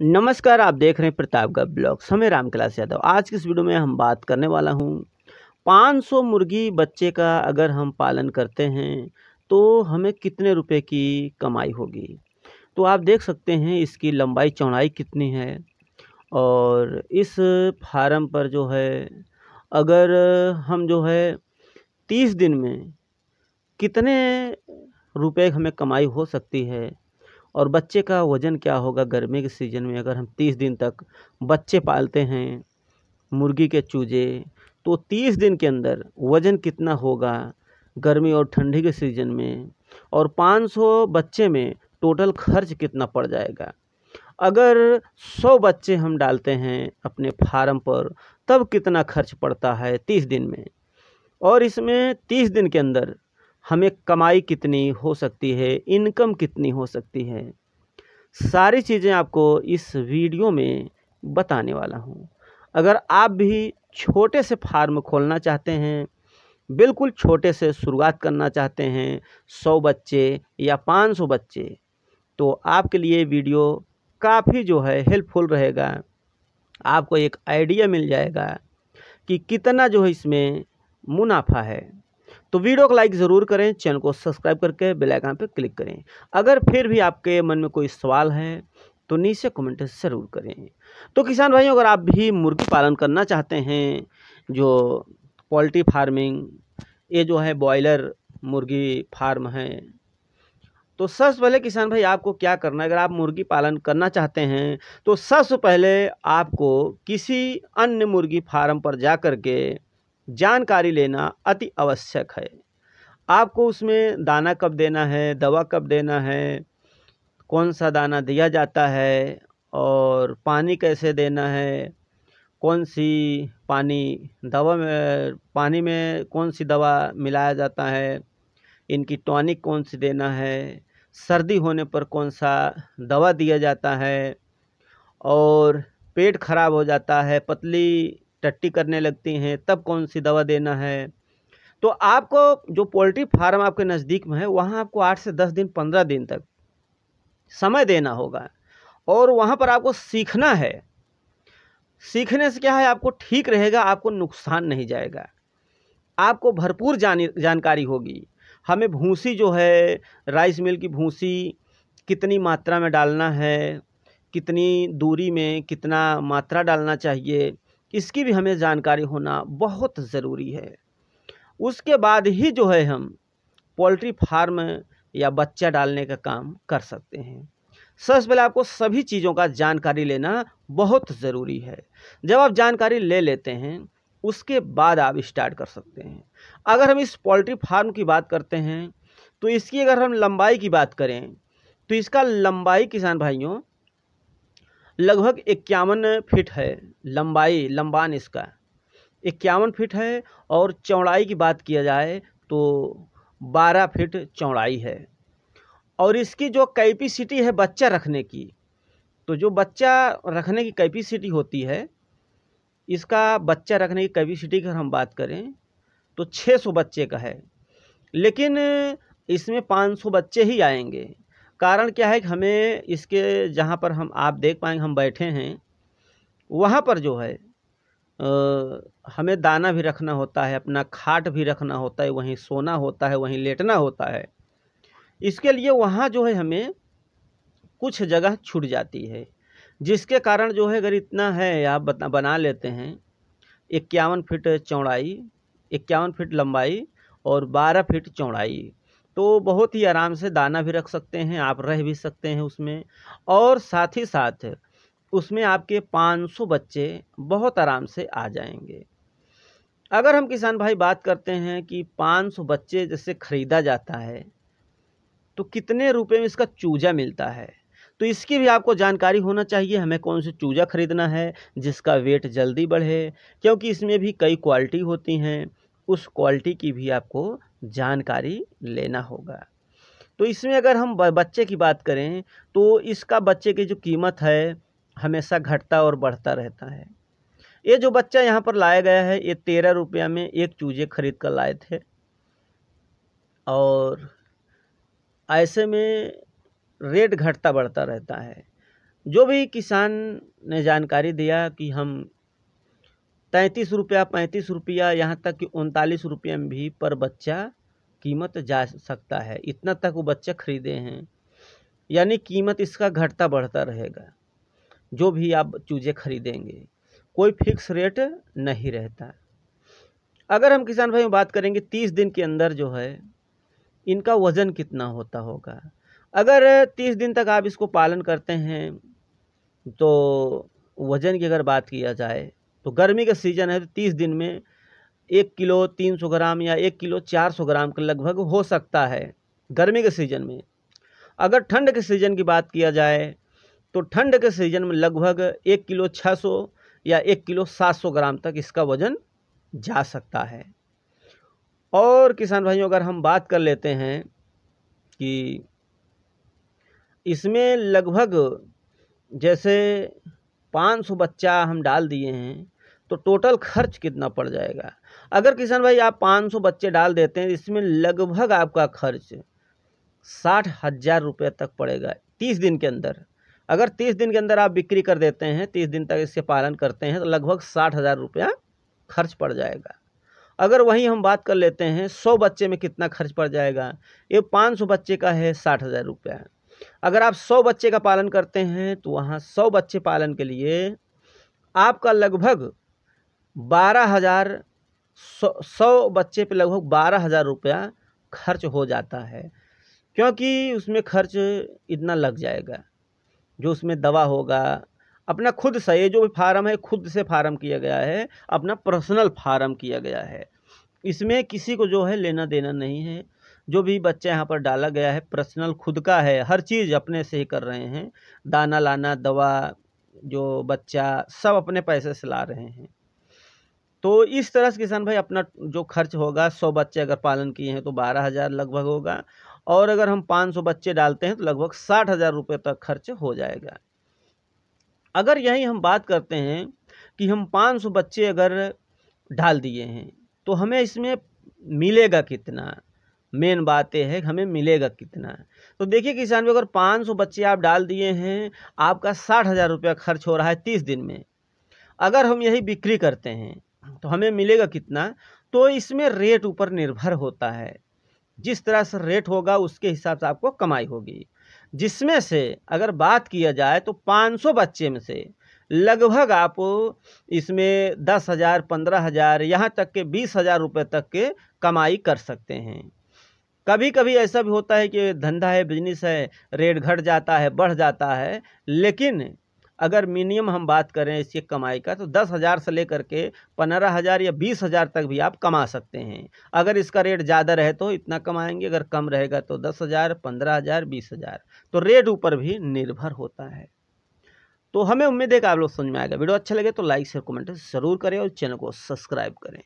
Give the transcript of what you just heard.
नमस्कार आप देख रहे हैं प्रतापगढ़ समय हमें रामकलास यादव आज की इस वीडियो में हम बात करने वाला हूँ 500 मुर्गी बच्चे का अगर हम पालन करते हैं तो हमें कितने रुपए की कमाई होगी तो आप देख सकते हैं इसकी लंबाई चौड़ाई कितनी है और इस फार्म पर जो है अगर हम जो है तीस दिन में कितने रुपए हमें कमाई हो सकती है और बच्चे का वज़न क्या होगा गर्मी के सीज़न में अगर हम तीस दिन तक बच्चे पालते हैं मुर्गी के चूजे तो तीस दिन के अंदर वज़न कितना होगा गर्मी और ठंडी के सीज़न में और 500 बच्चे में टोटल खर्च कितना पड़ जाएगा अगर 100 बच्चे हम डालते हैं अपने फार्म पर तब कितना खर्च पड़ता है तीस दिन में और इसमें तीस दिन के अंदर हमें कमाई कितनी हो सकती है इनकम कितनी हो सकती है सारी चीज़ें आपको इस वीडियो में बताने वाला हूँ अगर आप भी छोटे से फार्म खोलना चाहते हैं बिल्कुल छोटे से शुरुआत करना चाहते हैं सौ बच्चे या पाँच सौ बच्चे तो आपके लिए वीडियो काफ़ी जो है हेल्पफुल रहेगा आपको एक आइडिया मिल जाएगा कि कितना जो है इसमें मुनाफा है तो वीडियो को लाइक ज़रूर करें चैनल को सब्सक्राइब करके बेल आइकन पर क्लिक करें अगर फिर भी आपके मन में कोई सवाल है तो नीचे कमेंट ज़रूर करें तो किसान भाइयों अगर आप भी मुर्गी पालन करना चाहते हैं जो पोल्ट्री फार्मिंग ये जो है बॉयलर मुर्गी फार्म है तो सबसे पहले किसान भाई आपको क्या करना है अगर आप मुर्गी पालन करना चाहते हैं तो सबसे पहले आपको किसी अन्य मुर्गी फार्म पर जा कर के जानकारी लेना अति आवश्यक है आपको उसमें दाना कब देना है दवा कब देना है कौन सा दाना दिया जाता है और पानी कैसे देना है कौन सी पानी दवा में पानी में कौन सी दवा मिलाया जाता है इनकी टॉनिक कौन सी देना है सर्दी होने पर कौन सा दवा दिया जाता है और पेट खराब हो जाता है पतली टट्टी करने लगती हैं तब कौन सी दवा देना है तो आपको जो पोल्ट्री फार्म आपके नज़दीक में है वहाँ आपको आठ से दस दिन पंद्रह दिन तक समय देना होगा और वहाँ पर आपको सीखना है सीखने से क्या है आपको ठीक रहेगा आपको नुकसान नहीं जाएगा आपको भरपूर जान जानकारी होगी हमें भूसी जो है राइस मिल की भूसी कितनी मात्रा में डालना है कितनी दूरी में कितना मात्रा डालना चाहिए इसकी भी हमें जानकारी होना बहुत ज़रूरी है उसके बाद ही जो है हम पोल्ट्री फार्म या बच्चा डालने का काम कर सकते हैं सबसे पहले आपको सभी चीज़ों का जानकारी लेना बहुत ज़रूरी है जब आप जानकारी ले लेते हैं उसके बाद आप स्टार्ट कर सकते हैं अगर हम इस पोल्ट्री फार्म की बात करते हैं तो इसकी अगर हम लंबाई की बात करें तो इसका लंबाई किसान भाइयों लगभग इक्यावन फिट है लंबाई लंबान इसका इक्यावन फिट है और चौड़ाई की बात किया जाए तो बारह फिट चौड़ाई है और इसकी जो कैपेसिटी है बच्चा रखने की तो जो बच्चा रखने की कैपेसिटी होती है इसका बच्चा रखने की कैपेसिटी की अगर हम बात करें तो 600 बच्चे का है लेकिन इसमें 500 बच्चे ही आएंगे कारण क्या है कि हमें इसके जहाँ पर हम आप देख पाएंगे हम बैठे हैं वहाँ पर जो है आ, हमें दाना भी रखना होता है अपना खाट भी रखना होता है वहीं सोना होता है वहीं लेटना होता है इसके लिए वहाँ जो है हमें कुछ जगह छूट जाती है जिसके कारण जो है अगर इतना है आप बता बना लेते हैं इक्यावन फिट चौड़ाई इक्यावन फिट लंबाई और बारह फिट चौड़ाई तो बहुत ही आराम से दाना भी रख सकते हैं आप रह भी सकते हैं उसमें और साथ ही साथ उसमें आपके 500 बच्चे बहुत आराम से आ जाएंगे अगर हम किसान भाई बात करते हैं कि 500 बच्चे जैसे ख़रीदा जाता है तो कितने रुपए में इसका चूजा मिलता है तो इसकी भी आपको जानकारी होना चाहिए हमें कौन सा चूजा ख़रीदना है जिसका वेट जल्दी बढ़े क्योंकि इसमें भी कई क्वालिटी होती हैं उस क्वालिटी की भी आपको जानकारी लेना होगा तो इसमें अगर हम बच्चे की बात करें तो इसका बच्चे की जो कीमत है हमेशा घटता और बढ़ता रहता है ये जो बच्चा यहाँ पर लाया गया है ये तेरह रुपया में एक चूजे खरीद कर लाए थे और ऐसे में रेट घटता बढ़ता रहता है जो भी किसान ने जानकारी दिया कि हम तैंतीस रुपया पैंतीस रुपया यहाँ तक कि उनतालीस रुपये में भी पर बच्चा कीमत जा सकता है इतना तक वो बच्चे खरीदे हैं यानी कीमत इसका घटता बढ़ता रहेगा जो भी आप चूज़े खरीदेंगे कोई फिक्स रेट नहीं रहता अगर हम किसान भाई बात करेंगे तीस दिन के अंदर जो है इनका वज़न कितना होता होगा अगर तीस दिन तक आप इसको पालन करते हैं तो वज़न की अगर बात किया जाए तो गर्मी का सीज़न है तो तीस दिन में एक किलो तीन सौ ग्राम या एक किलो चार सौ ग्राम के लगभग हो सकता है गर्मी के सीज़न में अगर ठंड के सीज़न की बात किया जाए तो ठंड के सीज़न में लगभग एक किलो छः सौ या एक किलो सात सौ ग्राम तक इसका वज़न जा सकता है और किसान भाइयों अगर हम बात कर लेते हैं कि इसमें लगभग जैसे पाँच सौ बच्चा हम डाल दिए हैं तो टोटल खर्च कितना पड़ जाएगा अगर किसान भाई आप 500 बच्चे डाल देते हैं इसमें लगभग आपका खर्च साठ हज़ार रुपये तक पड़ेगा तीस दिन के अंदर अगर तीस दिन के अंदर आप बिक्री कर देते हैं तीस दिन तक इसके पालन करते हैं तो लगभग साठ हज़ार रुपया खर्च पड़ जाएगा अगर वहीं हम बात कर लेते हैं सौ बच्चे में कितना खर्च पड़ जाएगा ये पाँच सौ बच्चे का है साठ हज़ार रुपया अगर आप सौ बच्चे का पालन करते हैं तो वहाँ सौ बच्चे पालन के लिए आपका लगभग बारह हज़ार सौ सौ बच्चे पे लगभग बारह हज़ार रुपया खर्च हो जाता है क्योंकि उसमें खर्च इतना लग जाएगा जो उसमें दवा होगा अपना खुद से ये जो भी फार्म है खुद से फार्म किया गया है अपना पर्सनल फार्म किया गया है इसमें किसी को जो है लेना देना नहीं है जो भी बच्चा यहाँ पर डाला गया है पर्सनल खुद का है हर चीज़ अपने से ही कर रहे हैं दाना लाना दवा जो बच्चा सब अपने पैसे से ला रहे हैं तो इस तरह से किसान भाई अपना जो खर्च होगा सौ बच्चे अगर पालन किए हैं तो बारह हज़ार लगभग होगा और अगर हम पाँच सौ बच्चे डालते हैं तो लगभग साठ हज़ार रुपये तक खर्च हो जाएगा अगर यही हम बात करते हैं कि हम पाँच सौ बच्चे अगर डाल दिए हैं तो हमें इसमें मिलेगा कितना मेन बात यह है हमें मिलेगा कितना तो देखिए किसान भाई अगर पाँच सौ बच्चे आप डाल दिए हैं आपका साठ हज़ार रुपया खर्च हो रहा है तीस दिन में अगर हम यही बिक्री करते हैं तो हमें मिलेगा कितना तो इसमें रेट ऊपर निर्भर होता है जिस तरह से रेट होगा उसके हिसाब से आपको कमाई होगी जिसमें से अगर बात किया जाए तो 500 बच्चे में से लगभग आप इसमें दस हज़ार पंद्रह हज़ार यहाँ तक के बीस हज़ार रुपये तक के कमाई कर सकते हैं कभी कभी ऐसा भी होता है कि धंधा है बिजनेस है रेट घट जाता है बढ़ जाता है लेकिन अगर मिनिमम हम बात करें इसकी कमाई का तो दस हज़ार से लेकर के पंद्रह हज़ार या बीस हज़ार तक भी आप कमा सकते हैं अगर इसका रेट ज़्यादा रहे तो इतना कमाएंगे अगर कम रहेगा तो दस हज़ार पंद्रह हज़ार बीस हज़ार तो रेट ऊपर भी निर्भर होता है तो हमें उम्मीद है कि आप लोग समझ में आएगा वीडियो अच्छा लगे तो लाइक शेयर कमेंट जरूर करें और चैनल को सब्सक्राइब करें